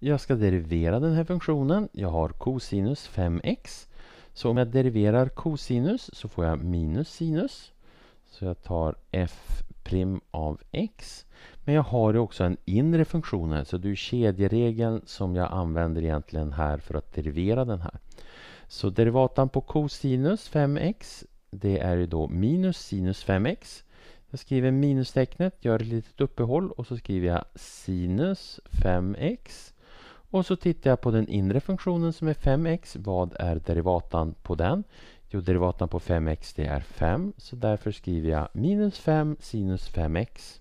Jag ska derivera den här funktionen. Jag har cosinus 5x. Så om jag deriverar cosinus så får jag minus sinus. Så jag tar f prim av x. Men jag har också en inre funktion här, så det är kedjeregeln som jag använder egentligen här för att derivera den här. Så derivatan på cosinus 5x, det är ju då minus sinus 5x. Jag skriver minustecknet, gör ett litet uppehåll och så skriver jag sinus 5x och så tittar jag på den inre funktionen som är 5x. Vad är derivatan på den? Jo, derivatan på 5x det är 5. Så därför skriver jag minus 5 sinus 5x.